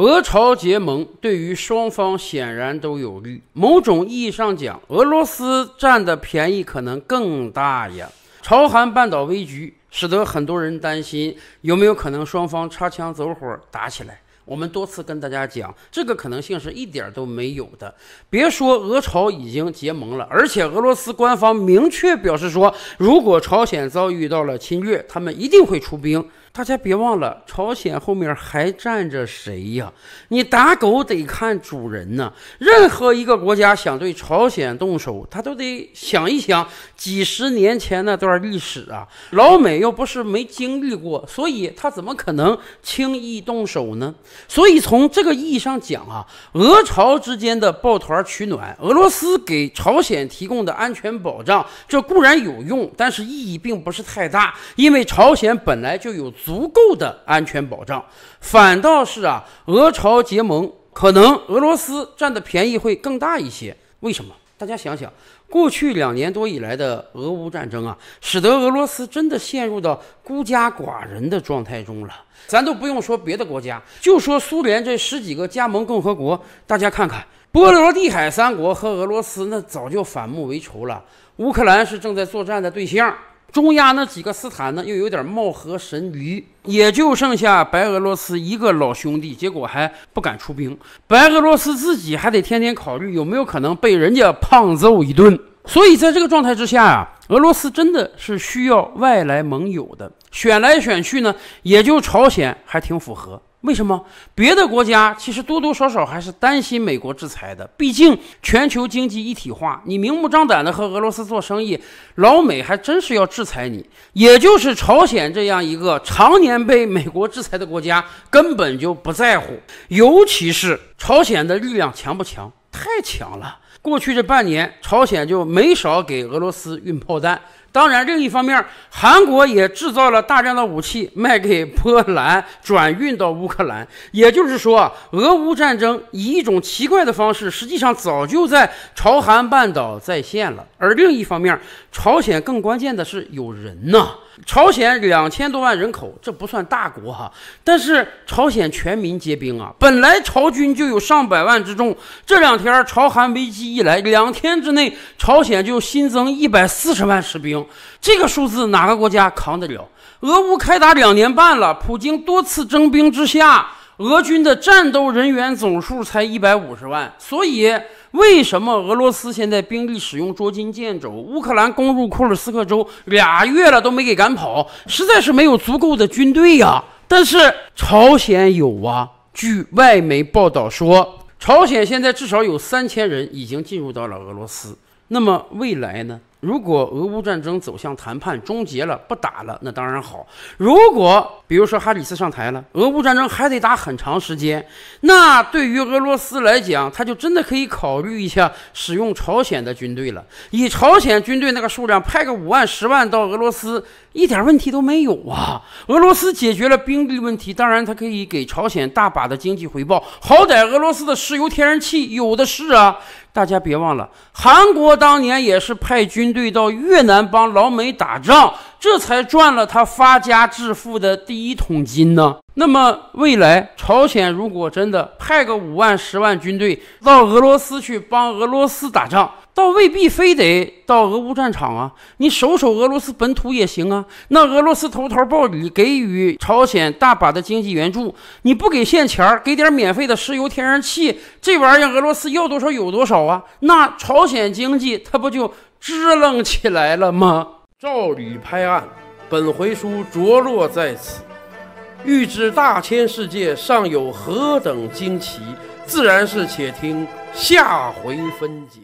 俄朝结盟对于双方显然都有利，某种意义上讲，俄罗斯占的便宜可能更大呀。朝韩半岛危局使得很多人担心有没有可能双方擦枪走火打起来。我们多次跟大家讲，这个可能性是一点都没有的。别说俄朝已经结盟了，而且俄罗斯官方明确表示说，如果朝鲜遭遇到了侵略，他们一定会出兵。大家别忘了，朝鲜后面还站着谁呀？你打狗得看主人呢。任何一个国家想对朝鲜动手，他都得想一想几十年前那段历史啊。老美又不是没经历过，所以他怎么可能轻易动手呢？所以从这个意义上讲啊，俄朝之间的抱团取暖，俄罗斯给朝鲜提供的安全保障，这固然有用，但是意义并不是太大，因为朝鲜本来就有。足够的安全保障，反倒是啊，俄朝结盟，可能俄罗斯占的便宜会更大一些。为什么？大家想想，过去两年多以来的俄乌战争啊，使得俄罗斯真的陷入到孤家寡人的状态中了。咱都不用说别的国家，就说苏联这十几个加盟共和国，大家看看，波罗的海三国和俄罗斯那早就反目为仇了。乌克兰是正在作战的对象。中亚那几个斯坦呢，又有点貌合神离，也就剩下白俄罗斯一个老兄弟，结果还不敢出兵。白俄罗斯自己还得天天考虑有没有可能被人家胖揍一顿，所以在这个状态之下呀，俄罗斯真的是需要外来盟友的。选来选去呢，也就朝鲜还挺符合。为什么别的国家其实多多少少还是担心美国制裁的？毕竟全球经济一体化，你明目张胆的和俄罗斯做生意，老美还真是要制裁你。也就是朝鲜这样一个常年被美国制裁的国家，根本就不在乎。尤其是朝鲜的力量强不强？太强了！过去这半年，朝鲜就没少给俄罗斯运炮弹。当然，另一方面，韩国也制造了大量的武器卖给波兰，转运到乌克兰。也就是说，俄乌战争以一种奇怪的方式，实际上早就在朝韩半岛再现了。而另一方面，朝鲜更关键的是有人呐。朝鲜两千多万人口，这不算大国哈，但是朝鲜全民皆兵啊。本来朝军就有上百万之众，这两天朝韩危机一来，两天之内，朝鲜就新增一百四十万士兵。这个数字哪个国家扛得了？俄乌开打两年半了，普京多次征兵之下，俄军的战斗人员总数才一百五十万，所以为什么俄罗斯现在兵力使用捉襟见肘？乌克兰攻入库尔斯克州俩月了都没给赶跑，实在是没有足够的军队呀。但是朝鲜有啊，据外媒报道说，朝鲜现在至少有三千人已经进入到了俄罗斯。那么未来呢？如果俄乌战争走向谈判终结了，不打了，那当然好。如果比如说哈里斯上台了，俄乌战争还得打很长时间，那对于俄罗斯来讲，他就真的可以考虑一下使用朝鲜的军队了。以朝鲜军队那个数量，派个五万、十万到俄罗斯，一点问题都没有啊。俄罗斯解决了兵力问题，当然他可以给朝鲜大把的经济回报。好歹俄罗斯的石油、天然气有的是啊。大家别忘了，韩国当年也是派军队到越南帮老美打仗，这才赚了他发家致富的第一桶金呢。那么未来，朝鲜如果真的派个五万、十万军队到俄罗斯去帮俄罗斯打仗？倒未必非得到俄乌战场啊，你守守俄罗斯本土也行啊。那俄罗斯头头报理给予朝鲜大把的经济援助，你不给现钱，给点免费的石油、天然气，这玩意儿俄罗斯要多少有多少啊。那朝鲜经济它不就支棱起来了吗？照理拍案，本回书着落在此。欲知大千世界尚有何等惊奇，自然是且听下回分解。